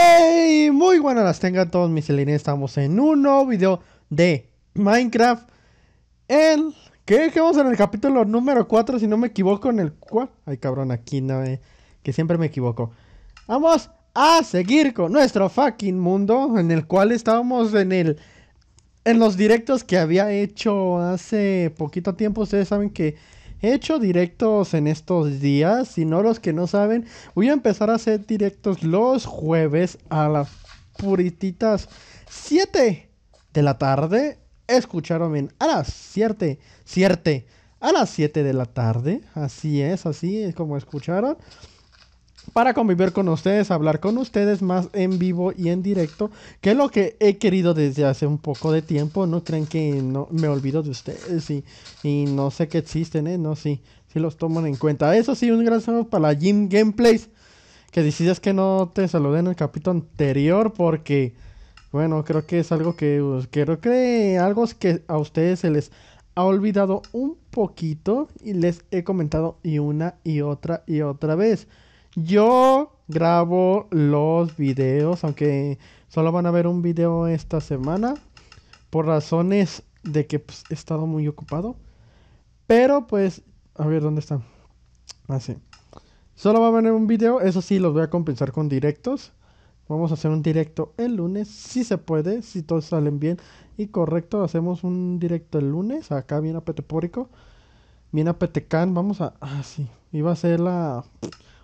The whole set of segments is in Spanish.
Hey, muy buenas las tengan todos mis elines. Estamos en un nuevo video de Minecraft. El que dejamos en el capítulo número 4, si no me equivoco, en el cual. Ay, cabrón, aquí no ve eh, que siempre me equivoco. Vamos a seguir con nuestro fucking mundo en el cual estábamos en el en los directos que había hecho hace poquito tiempo, ustedes saben que he hecho directos en estos días. Si no, los que no saben, voy a empezar a hacer directos los jueves a las purititas 7 de la tarde. Escucharon bien, a las 7, 7, a las 7 de la tarde. Así es, así es como escucharon para convivir con ustedes, hablar con ustedes más en vivo y en directo, que es lo que he querido desde hace un poco de tiempo. No creen que no me olvido de ustedes y, y no sé qué existen, ¿eh? No, sí, sí los toman en cuenta. Eso sí, un gran saludo para Jim Gameplays, que decidas que no te saludé en el capítulo anterior porque, bueno, creo que es algo que, pues, algo que a ustedes se les ha olvidado un poquito y les he comentado y una y otra y otra vez. Yo grabo los videos, aunque solo van a ver un video esta semana, por razones de que pues, he estado muy ocupado. Pero pues, a ver, ¿dónde están? Así. Ah, sí solo va a haber un video, eso sí, los voy a compensar con directos. Vamos a hacer un directo el lunes, si se puede, si todos salen bien y correcto. Hacemos un directo el lunes, acá viene Petepórico, viene a Petecan, Vamos a... Ah, sí, iba a ser la...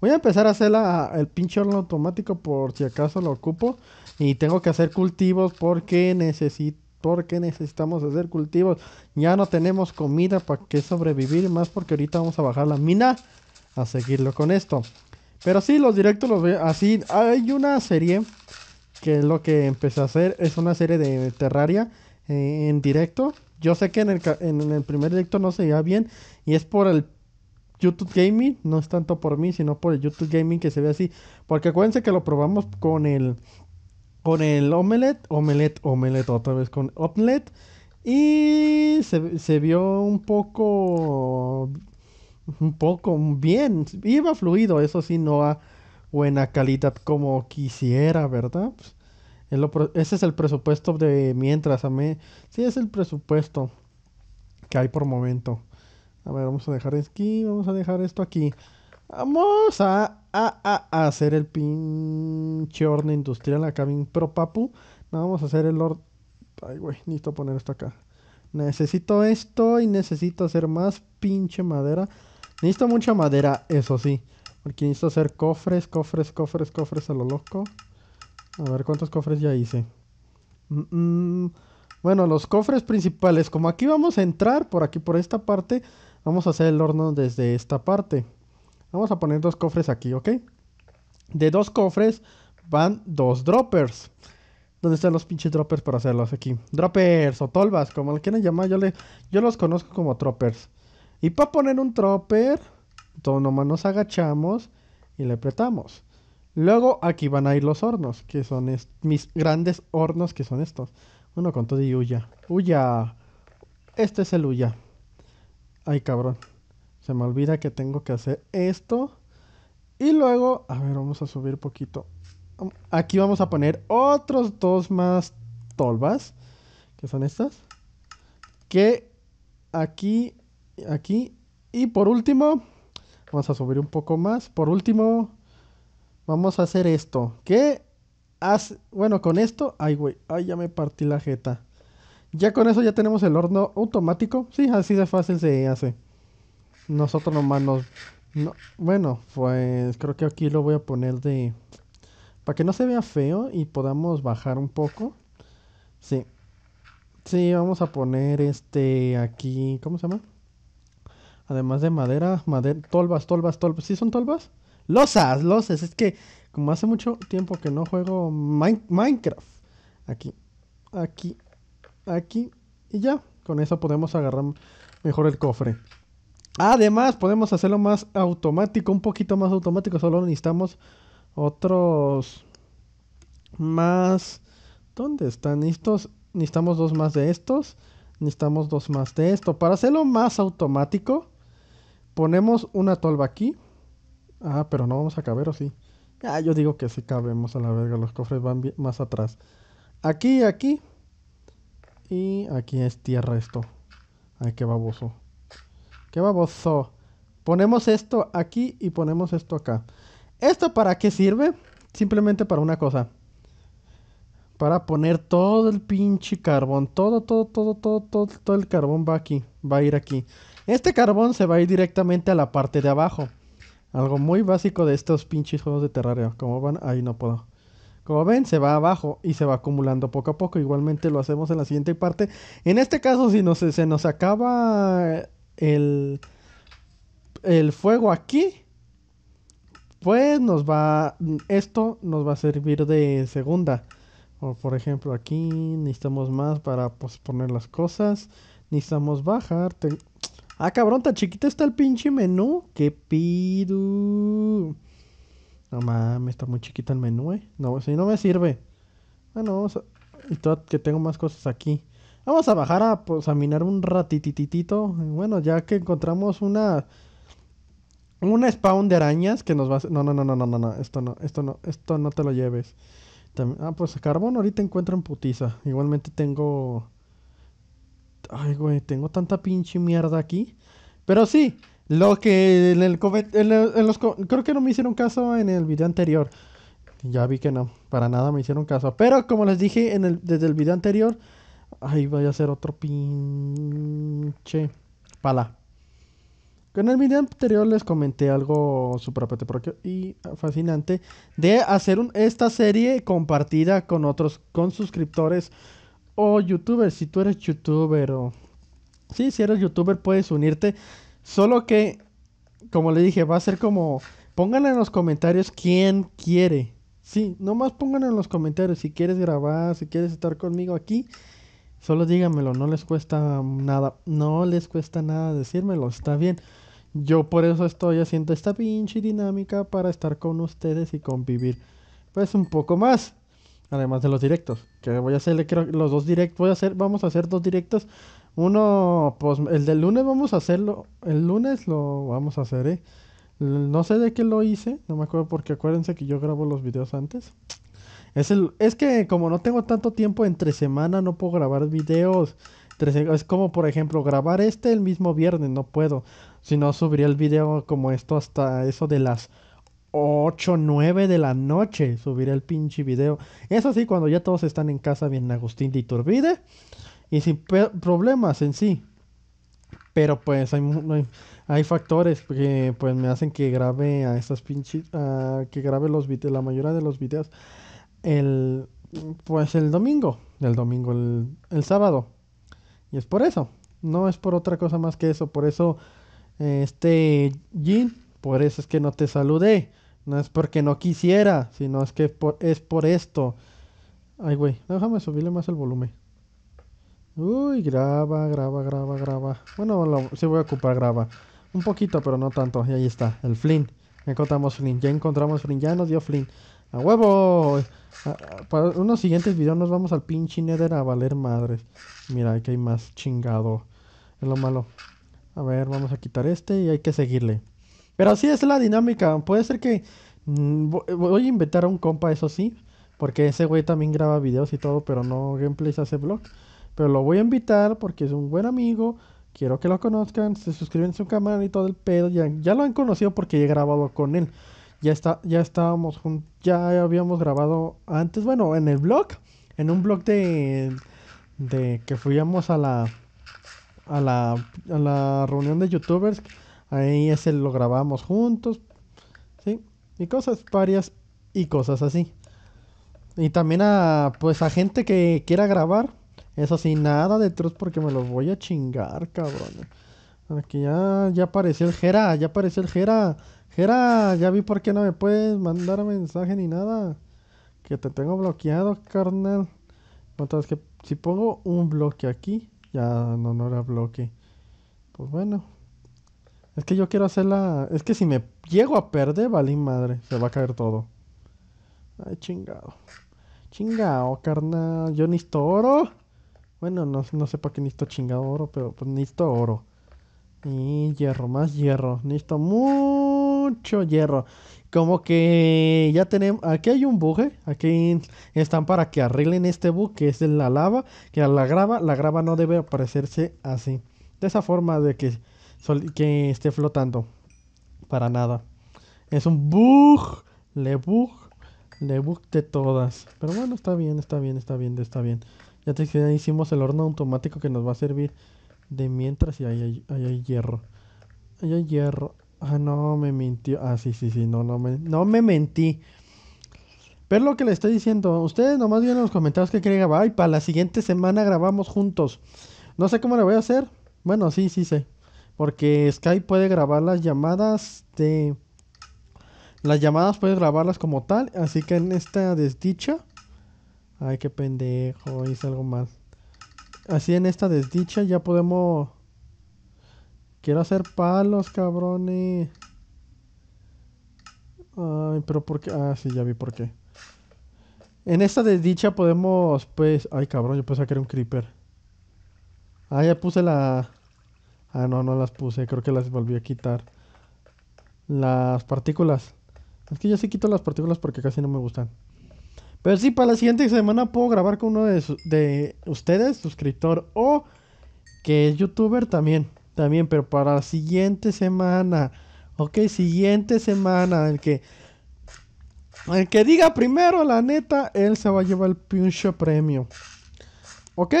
Voy a empezar a hacer el pinche horno automático por si acaso lo ocupo. Y tengo que hacer cultivos porque necesito porque necesitamos hacer cultivos. Ya no tenemos comida para que sobrevivir, más porque ahorita vamos a bajar la mina a seguirlo con esto. Pero sí, los directos los veo así. Hay una serie que es lo que empecé a hacer, es una serie de Terraria eh, en directo. Yo sé que en el, en el primer directo no se veía bien y es por el YouTube Gaming, no es tanto por mí, sino por el YouTube Gaming que se ve así. Porque acuérdense que lo probamos con el con el omelette, omelette, omelette, otra vez con omelette. Y se, vio un poco, un poco bien, iba fluido, eso sí, no a buena calidad como quisiera, ¿verdad? ese es el presupuesto de mientras, mí, Sí, es el presupuesto que hay por momento. A ver, vamos a dejar aquí, vamos a dejar esto aquí. Vamos a, hacer el pinche horno industrial acá bien pro papu. No, vamos a hacer el horno... Ay, güey, necesito poner esto acá. Necesito esto y necesito hacer más pinche madera. Necesito mucha madera, eso sí. Porque necesito hacer cofres, cofres, cofres, cofres a lo loco. A ver cuántos cofres ya hice. Bueno, los cofres principales. Como aquí vamos a entrar, por aquí, por esta parte, Vamos a hacer el horno desde esta parte. Vamos a poner dos cofres aquí, ¿ok? De dos cofres van dos droppers. ¿Dónde están los pinches droppers para hacerlos aquí? Droppers o tolvas, como lo quieran llamar. Yo, yo los conozco como droppers. Y para poner un dropper, todo nomás nos agachamos y le apretamos. Luego aquí van a ir los hornos, que son mis grandes hornos, que son estos. Uno con todo y huya. ¡Huya! Este es el huya ay cabrón, se me olvida que tengo que hacer esto. Y luego, a ver, vamos a subir poquito. Aquí vamos a poner otros dos más tolvas, que son estas. Que aquí, aquí. Y por último, vamos a subir un poco más. Por último, vamos a hacer esto. Que, hace, bueno, con esto, ay güey, ay ya me partí la jeta. Ya con eso ya tenemos el horno automático. Sí, así de fácil se hace. Nosotros nomás nos... bueno, pues creo que aquí lo voy a poner de... Para que no se vea feo y podamos bajar un poco. Sí. Sí, vamos a poner este aquí... ¿Cómo se llama? Además de madera, madera... Tolvas, tolvas, tolvas. ¿Sí son tolvas? Losas, losas. Es que como hace mucho tiempo que no juego Minecraft. Aquí. Aquí aquí y ya. Con eso podemos agarrar mejor el cofre. Además, podemos hacerlo más automático, un poquito más automático. Solo necesitamos otros más... ¿Dónde están estos? Necesitamos dos más de estos. Necesitamos dos más de esto. Para hacerlo más automático, ponemos una tolva aquí. Ah, pero no vamos a caber, ¿o sí? Ah, yo digo que si cabemos a la verga. Los cofres van más atrás. Aquí, aquí. Y aquí es tierra esto. Ay, qué baboso. Qué baboso. Ponemos esto aquí y ponemos esto acá. ¿Esto para qué sirve? Simplemente para una cosa. Para poner todo el pinche carbón. Todo, todo, todo, todo, todo, todo el carbón va aquí. Va a ir aquí. Este carbón se va a ir directamente a la parte de abajo. Algo muy básico de estos pinches juegos de terraria. Como van? Ahí no puedo. Como ven, se va abajo y se va acumulando poco a poco. Igualmente lo hacemos en la siguiente parte. En este caso, si se nos acaba el, el fuego aquí, pues nos va, esto nos va a servir de segunda. O por ejemplo aquí necesitamos más para pues, poner las cosas. Necesitamos bajar. Ah, cabrón, tan chiquita está el pinche menú. ¡Qué pido. No mames, está muy chiquita el menú, eh. No, si no me sirve. Ah, no, vamos a... Y que tengo más cosas aquí. Vamos a bajar a, pues, a minar un ratititito. Bueno, ya que encontramos una... Un spawn de arañas que nos va a... No, no, no, no, no, no, Esto no, esto no, esto no te lo lleves. Ah, pues carbón ahorita encuentro en putiza. Igualmente tengo... Ay, güey, tengo tanta pinche mierda aquí. Pero sí, lo que en el, creo que no me hicieron caso en el video anterior. Ya vi que no, para nada me hicieron caso. Pero como les dije en el, desde el video anterior, ahí voy a hacer otro pinche pala. En el video anterior les comenté algo súper propio y fascinante de hacer esta serie compartida con otros, con suscriptores o youtubers. Si tú eres youtuber Sí, si eres youtuber puedes unirte Solo que, como le dije, va a ser como. Pongan en los comentarios quién quiere. Sí, nomás pongan en los comentarios si quieres grabar, si quieres estar conmigo aquí. Solo díganmelo, no les cuesta nada. No les cuesta nada decírmelo, está bien. Yo por eso estoy haciendo esta pinche dinámica para estar con ustedes y convivir. Pues un poco más. Además de los directos, que voy a hacer, los dos directos, voy a hacer, vamos a hacer dos directos. Uno, pues el del lunes vamos a hacerlo, el lunes lo vamos a hacer, ¿eh? No sé de qué lo hice, no me acuerdo porque acuérdense que yo grabo los videos antes. Es, el, es que como no tengo tanto tiempo entre semana, no puedo grabar videos. Es como, por ejemplo, grabar este el mismo viernes, no puedo. Si no, subiría el video como esto hasta eso de las 8, 9 de la noche subiré el pinche video. Eso sí, cuando ya todos están en casa bien Agustín de Iturbide y sin problemas en sí. Pero pues hay, hay, factores que pues me hacen que grabe a estas pinches, que grabe los videos, la mayoría de los videos el pues el domingo, el domingo, el, sábado. Y es por eso, no es por otra cosa más que eso, por eso este Jin por eso es que no te saludé. No es porque no quisiera, sino es que es por esto. Ay, güey, déjame subirle más el volumen. Uy, graba, graba, graba, graba. Bueno, se voy a ocupar graba. Un poquito, pero no tanto. Y ahí está, el Flynn. Encontramos Flynn, ya encontramos Flynn, ya nos dio Flynn. ¡A huevo! Para unos siguientes videos nos vamos al pinche Nether a valer madre Mira, aquí hay más chingado. Es lo malo. A ver, vamos a quitar este y hay que seguirle. Pero así es la dinámica. Puede ser que. Mm, voy a invitar a un compa, eso sí. Porque ese güey también graba videos y todo, pero no gameplays, hace vlog. Pero lo voy a invitar porque es un buen amigo. Quiero que lo conozcan. Se suscriben a su canal y todo el pedo. Ya, ya lo han conocido porque he grabado con él. Ya, está, ya estábamos juntos. Ya habíamos grabado antes, bueno, en el blog. En un blog de. de que fuimos a la. A la, a la reunión de youtubers Ahí ese lo grabamos juntos, ¿sí? Y cosas varias y cosas así. Y también a, pues a gente que quiera grabar. Eso sí, nada de trus porque me lo voy a chingar, cabrón. Aquí ya, ya apareció el Jera, ya apareció el Jera. Jera, ya vi por qué no me puedes mandar mensaje ni nada. Que te tengo bloqueado, carnal. Entonces que si pongo un bloque aquí, ya no, no era bloque. Pues bueno, es que yo quiero hacerla. Es que si me llego a perder, vale madre. Se va a caer todo. Ay, chingado. Chingado, carnal. Yo necesito oro. Bueno, no, no sé para qué necesito chingado oro, pero pues necesito oro. Y hierro, más hierro. Necesito mucho hierro. Como que ya tenemos. Aquí hay un buje. Aquí están para que arreglen este buque. que es de la lava. Que a la grava, la grava no debe aparecerse así. De esa forma de que que esté flotando. Para nada. Es un bug. Le bug. Le bug de todas. Pero bueno, está bien, está bien, está bien, está bien. Ya te ya hicimos el horno automático que nos va a servir de mientras. Y ahí hay, hay hierro. Ahí hay hierro. Ah, no, me mintió. Ah, sí, sí, sí, no, no me, no me mentí. Pero lo que le estoy diciendo, ustedes nomás vienen en los comentarios que quieren grabar y para la siguiente semana grabamos juntos. No sé cómo le voy a hacer. Bueno, sí, sí sí porque Skype puede grabar las llamadas de... Las llamadas puedes grabarlas como tal, así que en esta desdicha... Ay, qué pendejo, hice algo mal. Así en esta desdicha ya podemos... Quiero hacer palos, cabrones. Ay, pero ¿por qué? Ah, sí, ya vi por qué. En esta desdicha podemos, pues... Ay, cabrón, yo puedo que un creeper. Ah, ya puse la... Ah, no, no las puse. Creo que las volví a quitar. Las partículas. Es que yo sí quito las partículas porque casi no me gustan. Pero sí, para la siguiente semana puedo grabar con uno de, ustedes, suscriptor o que es youtuber también. También, pero para la siguiente semana. Ok, siguiente semana. El que, el que diga primero, la neta, él se va a llevar el pincho premio. Ok.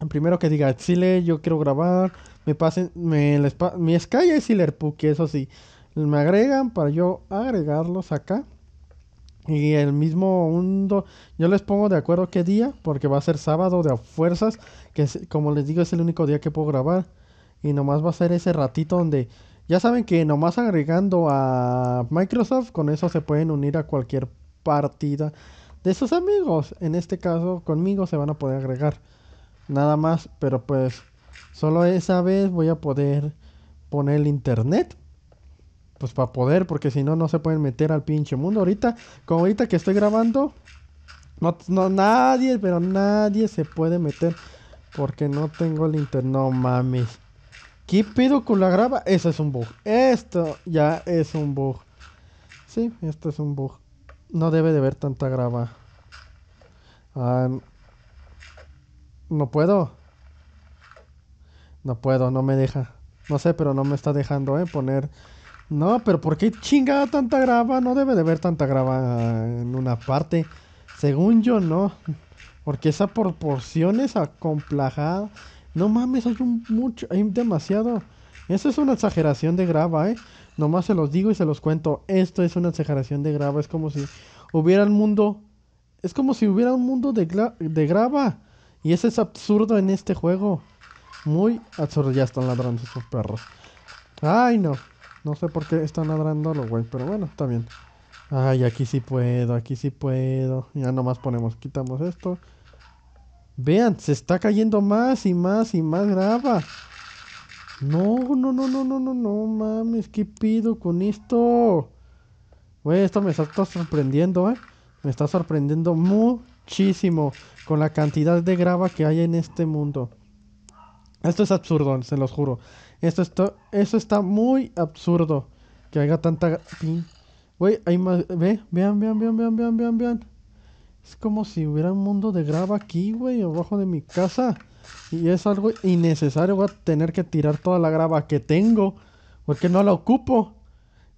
El primero que diga, Chile, yo quiero grabar me pasen, me, les, mi Sky es eso sí, me agregan para yo agregarlos acá. Y el mismo mundo yo les pongo de acuerdo qué día, porque va a ser sábado de a fuerzas, que como les digo es el único día que puedo grabar. Y nomás va a ser ese ratito donde ya saben que nomás agregando a Microsoft, con eso se pueden unir a cualquier partida de sus amigos. En este caso, conmigo se van a poder agregar. Nada más, pero pues Solo esa vez voy a poder poner el internet. Pues para poder, porque si no, no se pueden meter al pinche mundo. Ahorita, como ahorita que estoy grabando, no, no, nadie, pero nadie se puede meter porque no tengo el internet. No mames. ¿Qué pido con la graba? Eso es un bug. Esto ya es un bug. Sí, esto es un bug. No debe de haber tanta grava. Ah, no puedo. No puedo, no me deja. No sé, pero no me está dejando, ¿eh? Poner... No, pero ¿por qué chingada tanta grava? No debe de haber tanta grava en una parte. Según yo, no. Porque esa proporción es acomplajada. No mames, hay mucho, hay demasiado. Eso es una exageración de grava, ¿eh? Nomás se los digo y se los cuento. Esto es una exageración de grava. Es como si hubiera el mundo... Es como si hubiera un mundo de, de grava. Y eso es absurdo en este juego muy absurdo. Ya están ladrando esos perros. Ay, no. No sé por qué están ladrando los güey, pero bueno, está bien. Ay, aquí sí puedo, aquí sí puedo. Ya nomás ponemos, quitamos esto. Vean, se está cayendo más y más y más grava. No, no, no, no, no, no, no, mames, ¿qué pido con esto? Güey, esto me está sorprendiendo, ¿eh? Me está sorprendiendo muchísimo con la cantidad de grava que hay en este mundo. Esto es absurdo, se los juro. Esto está, esto está muy absurdo. Que haga tanta... Güey, hay más... Ve, vean, vean, vean, vean, vean, vean, vean. Es como si hubiera un mundo de grava aquí, güey, abajo de mi casa. Y es algo innecesario. Voy a tener que tirar toda la grava que tengo. Porque no la ocupo.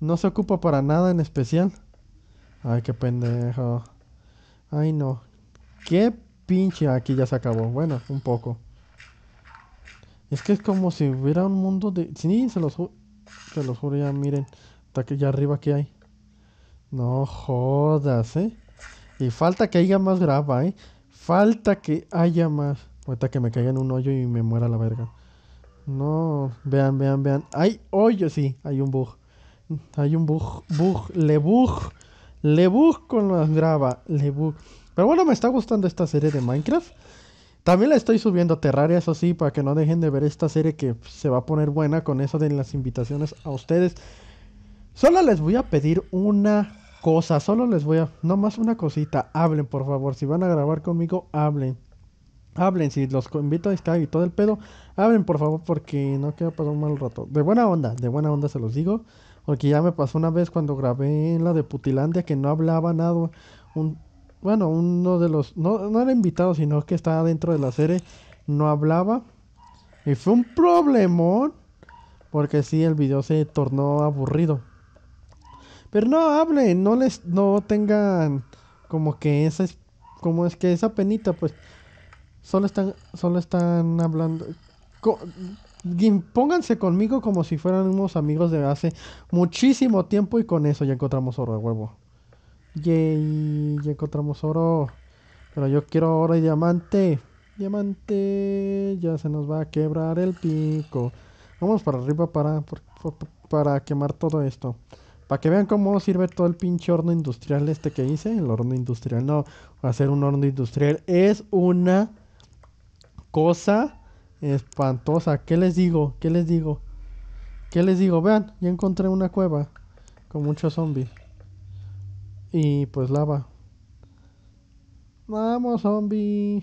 No se ocupa para nada en especial. Ay, qué pendejo. Ay, no. Qué pinche. Aquí ya se acabó. Bueno, un poco. Es que es como si hubiera un mundo de... Sí, se los, ju... se los juro ya, miren. Hasta que ya arriba que hay. No jodas, ¿eh? Y falta que haya más grava, ¿eh? Falta que haya más. Ahorita que me caiga en un hoyo y me muera la verga. No, vean, vean, vean. Hay hoyo, sí, hay un bug. Hay un bug, bug, le bug. Le bug con las grava, le bug. Pero bueno, me está gustando esta serie de Minecraft. También la estoy subiendo a Terraria, eso sí, para que no dejen de ver esta serie que se va a poner buena con eso de las invitaciones a ustedes. Solo les voy a pedir una cosa, solo les voy a, más una cosita, hablen por favor, si van a grabar conmigo, hablen. Hablen, si los invito a estar y todo el pedo, hablen por favor porque no queda pasar un mal rato. De buena onda, de buena onda se los digo, porque ya me pasó una vez cuando grabé en la de Putilandia que no hablaba nada, un bueno, uno de los, no, era invitado, sino que estaba dentro de la serie, no hablaba. Y fue un problemón, porque sí, el video se tornó aburrido. Pero no hablen, no les, no tengan como que esa, como es que esa penita, pues, solo están, solo están hablando. pónganse conmigo como si fueran unos amigos de hace muchísimo tiempo y con eso ya encontramos oro de huevo. Yay, ya encontramos oro. Pero yo quiero oro y diamante. Diamante, ya se nos va a quebrar el pico. Vamos para arriba para, para quemar todo esto. Para que vean cómo sirve todo el pinche horno industrial este que hice. El horno industrial, no. Hacer un horno industrial es una cosa espantosa. ¿Qué les digo? ¿Qué les digo? ¿Qué les digo? Vean, ya encontré una cueva con muchos zombies. Y pues lava. Vamos, zombie.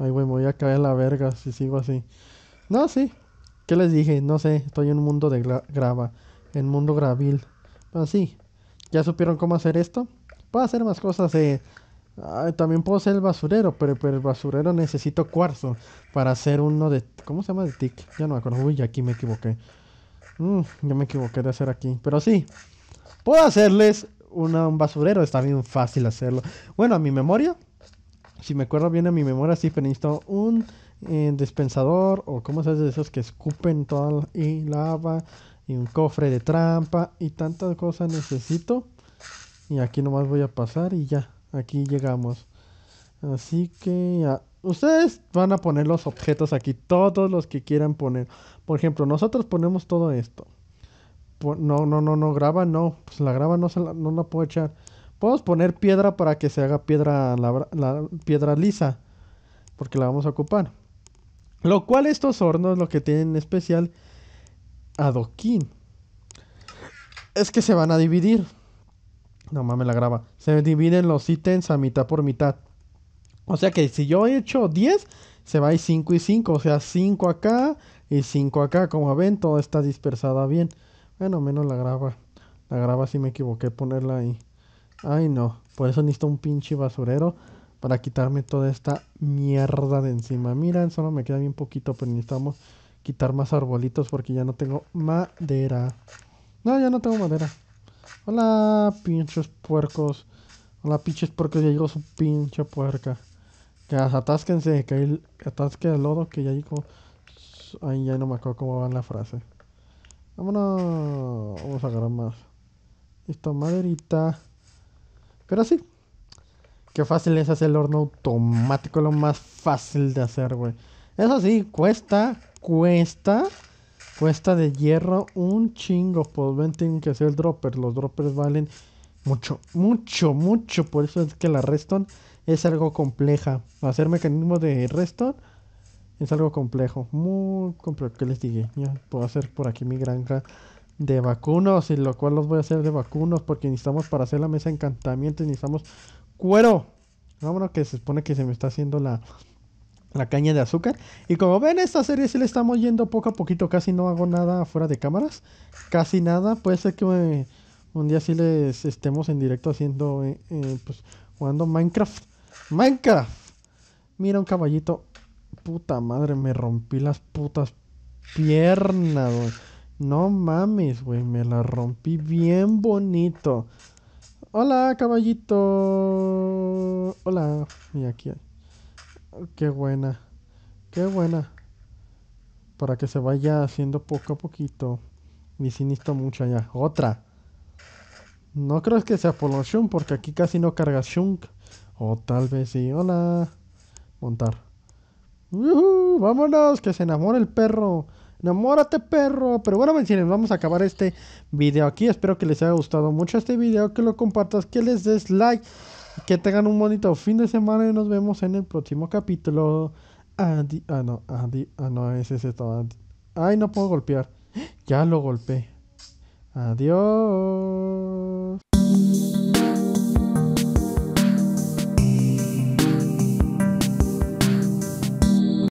Ay, güey, me voy a caer la verga si sigo así. No, sí. ¿Qué les dije? No sé, estoy en un mundo de grava. En mundo gravil. Así. ¿Ya supieron cómo hacer esto? Puedo hacer más cosas. Eh, también puedo hacer el basurero, pero, el basurero necesito cuarzo para hacer uno de... ¿Cómo se llama? De tic. Ya no me acuerdo. Uy, aquí me equivoqué. Mm, ya me equivoqué de hacer aquí. Pero sí. Puedo hacerles un basurero, está bien fácil hacerlo. Bueno, a mi memoria, si me acuerdo bien a mi memoria, sí, pero necesito un eh, dispensador o como se hace de esos que escupen toda la, y lava y un cofre de trampa y tantas cosas necesito. Y aquí nomás voy a pasar y ya, aquí llegamos. Así que ya. ustedes van a poner los objetos aquí, todos los que quieran poner. Por ejemplo, nosotros ponemos todo esto no, no, no, no, graba no, pues la graba no, se la, no puedo echar. Podemos poner piedra para que se haga piedra, la, piedra lisa, porque la vamos a ocupar. Lo cual estos hornos lo que tienen especial adoquín. Es que se van a dividir. No mames la graba, Se dividen los ítems a mitad por mitad. O sea que si yo he hecho 10, se va a ir 5 y 5. O sea, 5 acá y 5 acá. Como ven, todo está dispersado bien. Bueno, menos la grava. La graba si me equivoqué ponerla ahí. Ay, no. Por eso necesito un pinche basurero para quitarme toda esta mierda de encima. Miren, solo me queda bien poquito, pero necesitamos quitar más arbolitos porque ya no tengo madera. No, ya no tengo madera. Hola, pinches puercos. Hola, pinches puercos. Ya llegó su pinche puerca. Que atásquense, que el, atasque el lodo que ya llegó. Ay, ya no me acuerdo cómo va la frase. Vámonos. Vamos a agarrar más. Listo, maderita. Pero sí. Qué fácil es hacer el horno automático. Lo más fácil de hacer, güey. Eso sí, cuesta, cuesta. Cuesta de hierro un chingo. Pues ven, tienen que hacer el dropper. Los droppers valen mucho, mucho, mucho. Por eso es que la redstone es algo compleja. Hacer mecanismo de Reston es algo complejo, muy complejo. ¿Qué les dije? Yo puedo hacer por aquí mi granja de vacunos, y lo cual los voy a hacer de vacunos porque necesitamos para hacer la mesa de encantamiento, necesitamos cuero. Vámonos, que se supone que se me está haciendo la, caña de azúcar. Y como ven, esta serie sí le estamos yendo poco a poquito, casi no hago nada fuera de cámaras, casi nada. Puede ser que un día sí les estemos en directo haciendo, eh, eh, pues, jugando Minecraft. Minecraft. Mira un caballito puta madre, me rompí las putas piernas, No mames, güey, me la rompí bien bonito. Hola, caballito. Hola. Y aquí. Qué buena. Qué buena. Para que se vaya haciendo poco a poquito. ni si necesito mucha ya. Otra. No creo que sea por los shunk, porque aquí casi no carga shunk. O tal vez sí. Hola. Montar. Uh vámonos, que se enamora el perro. Enamórate, perro. Pero bueno, menciones, vamos a acabar este video aquí. Espero que les haya gustado mucho este video, que lo compartas, que les des like, que tengan un bonito fin de semana y nos vemos en el próximo capítulo. ah, no, ah, no, ese es esto. Ay, no puedo golpear. Ya lo golpeé. Adiós.